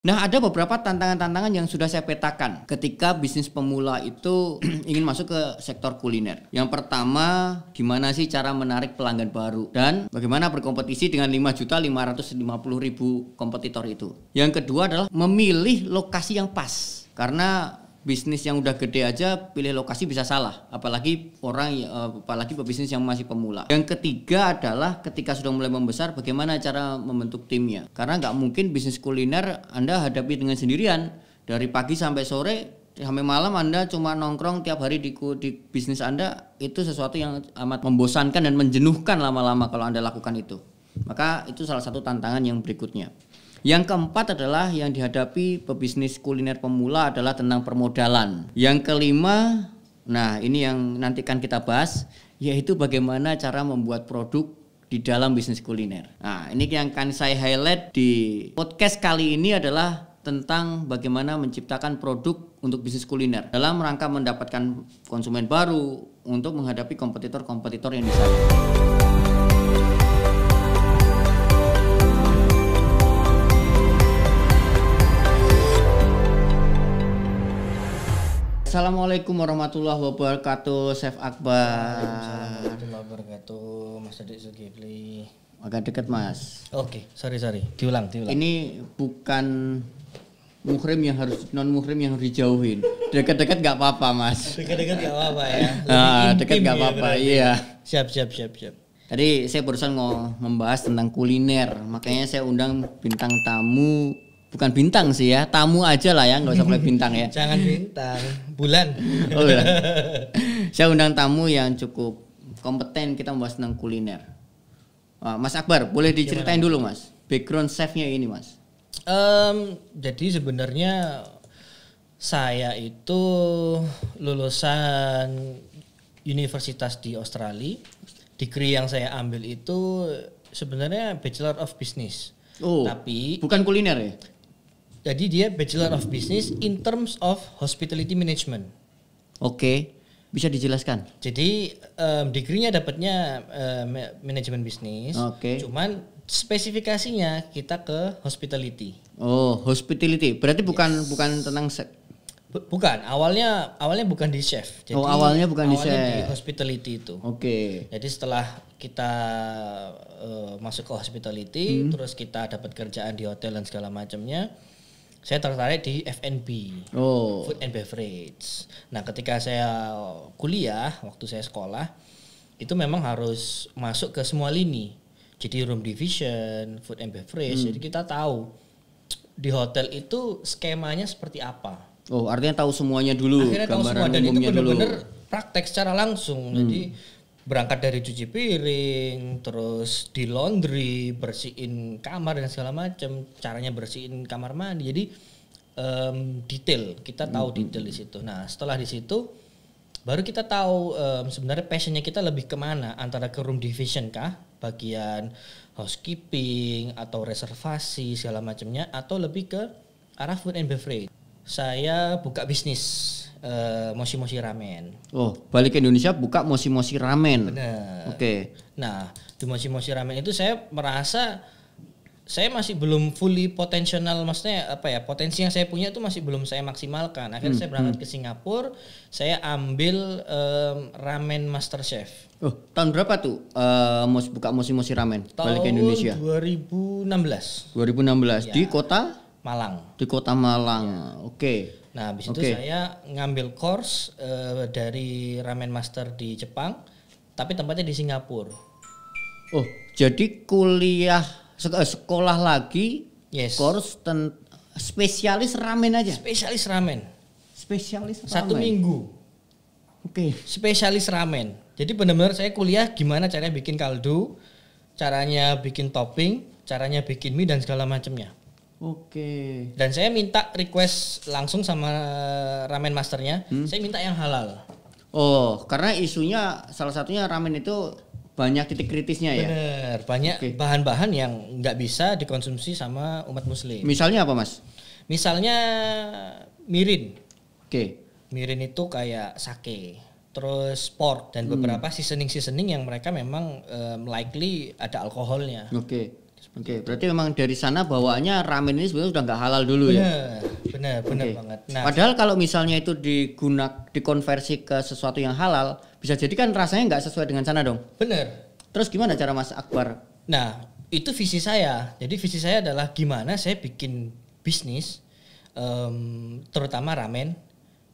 Nah, ada beberapa tantangan-tantangan yang sudah saya petakan ketika bisnis pemula itu ingin masuk ke sektor kuliner. Yang pertama, gimana sih cara menarik pelanggan baru dan bagaimana berkompetisi dengan 5.550.000 kompetitor itu. Yang kedua adalah memilih lokasi yang pas. Karena bisnis yang udah gede aja pilih lokasi bisa salah apalagi orang eh, apalagi pebisnis yang masih pemula yang ketiga adalah ketika sudah mulai membesar bagaimana cara membentuk timnya karena nggak mungkin bisnis kuliner anda hadapi dengan sendirian dari pagi sampai sore sampai malam anda cuma nongkrong tiap hari di, di bisnis anda itu sesuatu yang amat membosankan dan menjenuhkan lama-lama kalau anda lakukan itu maka itu salah satu tantangan yang berikutnya yang keempat adalah yang dihadapi pebisnis kuliner pemula adalah tentang permodalan. Yang kelima, nah ini yang nantikan kita bahas, yaitu bagaimana cara membuat produk di dalam bisnis kuliner. Nah, ini yang akan saya highlight di podcast kali ini adalah tentang bagaimana menciptakan produk untuk bisnis kuliner dalam rangka mendapatkan konsumen baru untuk menghadapi kompetitor-kompetitor yang disayang. Assalamualaikum warahmatullahi wabarakatuh. Chef Akbar. Assalamualaikum warahmatullahi wabarakatuh. Mas Adik Zulkifli. Agak dekat Mas. Oke, okay. sorry sorry. Diulang, diulang. Ini bukan muhrim yang harus non muhrim yang harus dijauhin. Dekat-dekat nggak apa-apa Mas. Dekat-dekat nggak apa-apa ya. Nah, dekat nggak ya apa-apa. Ya, iya. Siap siap siap siap. Tadi saya barusan mau membahas tentang kuliner, makanya saya undang bintang tamu bukan bintang sih ya tamu aja lah ya nggak usah boleh bintang ya jangan bintang bulan oh, iya. saya undang tamu yang cukup kompeten kita membahas tentang kuliner Mas Akbar boleh diceritain Gimana? dulu mas background chefnya ini mas um, jadi sebenarnya saya itu lulusan universitas di Australia degree yang saya ambil itu sebenarnya Bachelor of Business Oh, tapi bukan kuliner ya? Jadi dia Bachelor of Business in terms of hospitality management. Oke. Okay. Bisa dijelaskan? Jadi um, degree-nya dapatnya um, manajemen bisnis. Oke. Okay. Cuman spesifikasinya kita ke hospitality. Oh, hospitality. Berarti bukan yes. bukan tentang Bukan, awalnya awalnya bukan di chef. Oh, Jadi oh, awalnya bukan awalnya di chef. Awalnya di hospitality itu. Oke. Okay. Jadi setelah kita uh, masuk ke hospitality, hmm. terus kita dapat kerjaan di hotel dan segala macamnya, saya tertarik di F&B, oh. food and beverage. Nah, ketika saya kuliah, waktu saya sekolah, itu memang harus masuk ke semua lini. Jadi room division, food and beverage. Hmm. Jadi kita tahu di hotel itu skemanya seperti apa. Oh, artinya tahu semuanya dulu. Akhirnya tahu semua dan itu benar-benar praktek secara langsung. Hmm. Jadi berangkat dari cuci piring, terus di laundry, bersihin kamar dan segala macam. Caranya bersihin kamar mandi. Jadi um, detail, kita tahu detail di situ. Nah, setelah di situ baru kita tahu um, sebenarnya passionnya kita lebih kemana antara ke room division kah bagian housekeeping atau reservasi segala macamnya atau lebih ke arah food and beverage saya buka bisnis Eh, mosi-mosi uh, ramen. Oh, balik ke Indonesia buka mosi-mosi ramen. Benar. Oke. Okay. Nah, di mosi-mosi ramen itu saya merasa saya masih belum fully potensial, maksudnya apa ya potensi yang saya punya itu masih belum saya maksimalkan akhirnya hmm, saya berangkat hmm. ke Singapura saya ambil um, ramen master chef oh tahun berapa tuh uh, buka musim musim ramen tahun balik ke Indonesia Tahun 2016 2016 ya. di iya. kota Malang di kota Malang ya. oke okay. Nah, habis okay. itu saya ngambil course uh, dari ramen master di Jepang, tapi tempatnya di Singapura. Oh, jadi kuliah eh, sekolah lagi, yes. course ten spesialis ramen aja. Spesialis ramen. Spesialis ramen. Satu minggu. Oke. Okay. Spesialis ramen. Jadi benar-benar saya kuliah gimana caranya bikin kaldu, caranya bikin topping, caranya bikin mie dan segala macamnya. Oke. Dan saya minta request langsung sama eh, ramen masternya. Hmm? Saya minta yang halal. Oh, karena isunya salah satunya ramen itu banyak titik kritisnya ya. Bener, banyak bahan bahan-bahan yang nggak bisa dikonsumsi sama umat muslim. Misalnya apa, Mas? Misalnya mirin. Oke. Okay. Mirin itu kayak sake terus pork dan hmm. beberapa hmm. seasoning seasoning yang mereka memang um, likely ada alkoholnya. Oke. Okay. Oke, okay, berarti memang dari sana bawaannya ramen ini sebenarnya sudah nggak halal dulu bener, ya. Benar, benar okay. banget. Nah, padahal kalau misalnya itu digunak dikonversi ke sesuatu yang halal, bisa jadi kan rasanya nggak sesuai dengan sana dong. Benar. Terus gimana cara Mas Akbar? Nah, itu visi saya. Jadi visi saya adalah gimana saya bikin bisnis um, terutama ramen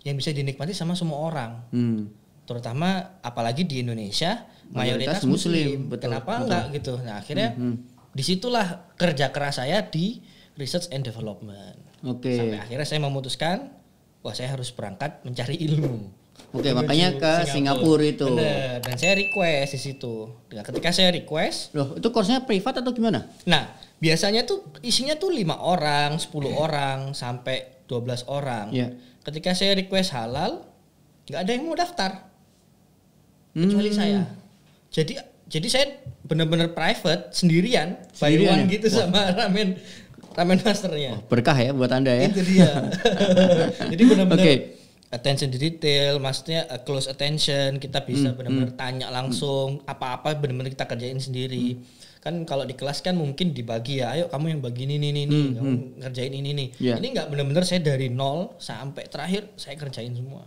yang bisa dinikmati sama semua orang. Hmm. Terutama apalagi di Indonesia mayoritas, mayoritas muslim. muslim. Betul, Kenapa betul. enggak gitu. Nah, akhirnya hmm, hmm disitulah kerja keras saya di research and development. Oke. Okay. Sampai akhirnya saya memutuskan, wah saya harus berangkat mencari ilmu. Oke, okay, makanya ke Singapura, Singapura itu. Bener. Dan saya request di situ. Ya, ketika saya request, loh itu kursnya privat atau gimana? Nah, biasanya tuh isinya tuh lima orang, 10 okay. orang, sampai 12 orang. Yeah. Ketika saya request halal, nggak ada yang mau daftar. Hmm. Kecuali hmm. saya. Jadi jadi saya benar-benar private sendirian, sendirian ya? gitu Wah. sama ramen ramen masternya. Oh, berkah ya buat anda ya. Itu dia. jadi benar-benar okay. attention to detail, maksudnya uh, close attention, kita bisa hmm, benar-benar hmm. tanya langsung apa-apa benar-benar kita kerjain sendiri. Hmm. Kan kalau di kelas kan mungkin dibagi ya, ayo kamu yang bagi ini nih nih, hmm, kamu hmm. ngerjain ini nih. Yeah. Ini nggak benar-benar saya dari nol sampai terakhir saya kerjain semua.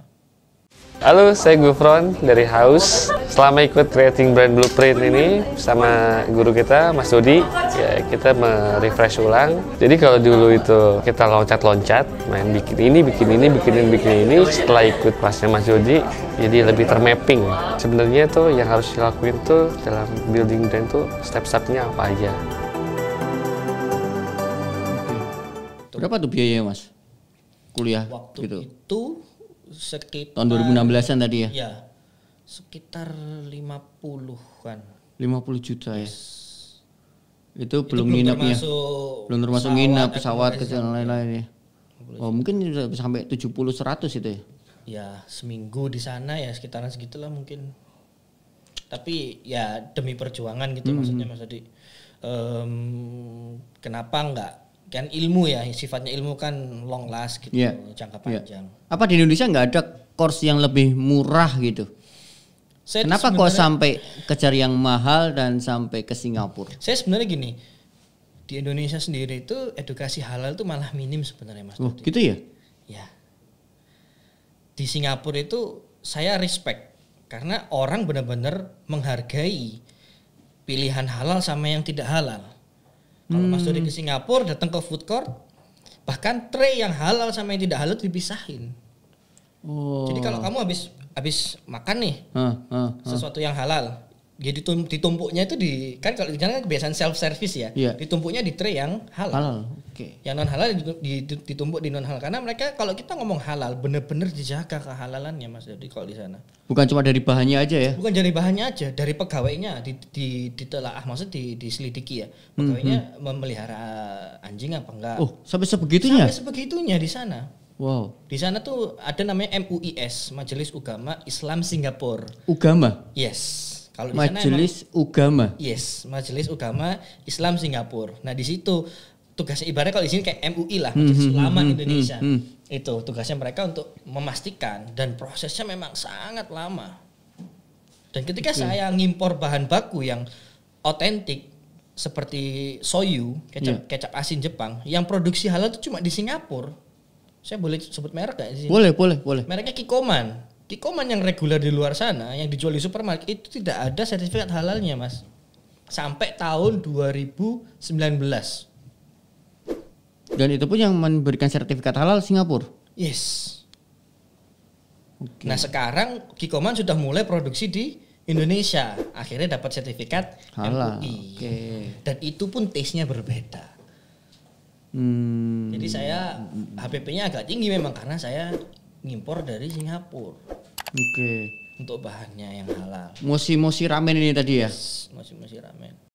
Halo, saya Gufron dari House. Selama ikut Creating Brand Blueprint ini sama guru kita, Mas Dodi, ya kita merefresh ulang. Jadi kalau dulu itu kita loncat-loncat, main bikin ini, bikin ini, bikin ini, bikin ini, setelah ikut kelasnya Mas Dodi, jadi lebih termapping. Sebenarnya tuh yang harus dilakuin tuh dalam building brand tuh step-stepnya apa aja. Berapa tuh biayanya, Mas? Kuliah Waktu gitu. itu sekitar tahun 2016-an tadi ya? Iya. Sekitar 50 lima puluh juta ya? yes. ya. Itu, belum nginepnya. Belum termasuk nginep, pesawat ke lain-lain ya. Oh, mungkin sampai tujuh puluh seratus itu ya. Ya, seminggu di sana ya sekitaran segitulah mungkin. Tapi ya demi perjuangan gitu mm -hmm. maksudnya Mas Adi. Um, kenapa enggak kan ilmu ya sifatnya ilmu kan long last gitu yeah. jangka iya. panjang. Yeah. Apa di Indonesia nggak ada course yang lebih murah gitu? Saya Kenapa kok sampai kejar yang mahal dan sampai ke Singapura? Saya sebenarnya gini di Indonesia sendiri itu edukasi halal itu malah minim sebenarnya mas. Oh, gitu ya? Ya. Di Singapura itu saya respect karena orang benar-benar menghargai pilihan halal sama yang tidak halal. Kalau hmm. Mas Dori ke Singapura datang ke food court, bahkan tray yang halal sama yang tidak halal dipisahin. Oh. Jadi kalau kamu habis habis makan nih, uh, uh, uh. sesuatu yang halal, ya ditumpuknya itu di kan kalau di kan kebiasaan self service ya. Yeah. Ditumpuknya di tray yang halal. Halal. Oke. Okay. Yang non halal ditumpuk di non halal karena mereka kalau kita ngomong halal benar-benar dijaga kehalalannya Mas jadi kalau di sana. Bukan cuma dari bahannya aja ya. Bukan dari bahannya aja, dari pegawainya di di ditelaah maksud di diselidiki ya. Pegawainya mm -hmm. memelihara anjing apa enggak. Oh, sampai sebegitunya. Sampai sebegitunya di sana. Wow. Di sana tuh ada namanya MUIS, Majelis Ugama Islam Singapura. Ugama? Yes. Kalau Majelis emang, Ugama. Yes, Majelis Ugama Islam Singapura. Nah, di situ tugas ibaratnya kalau di sini kayak MUI lah hmm, Majelis -hmm, Ulama -hmm, hmm Indonesia mm -hmm. itu tugasnya mereka untuk memastikan dan prosesnya memang sangat lama dan ketika okay. saya ngimpor bahan baku yang otentik seperti soyu kecap yeah. kecap asin Jepang yang produksi halal itu cuma di Singapura saya boleh sebut merek gak sih boleh boleh boleh mereknya Kikoman Kikoman yang reguler di luar sana yang dijual di supermarket itu tidak ada sertifikat halalnya, Mas. Sampai tahun 2019. Dan itu pun yang memberikan sertifikat halal Singapura. Yes. Okay. Nah, sekarang Kikoman sudah mulai produksi di Indonesia. Akhirnya dapat sertifikat halal. Oke. Okay. Dan itu pun taste-nya berbeda. Hmm. Jadi saya HPP-nya hmm, hmm, hmm. agak tinggi memang karena saya ngimpor dari Singapura. Oke. Okay. Untuk bahannya yang halal. Mosi-mosi ramen ini tadi ya? Yes, mosi-mosi ramen.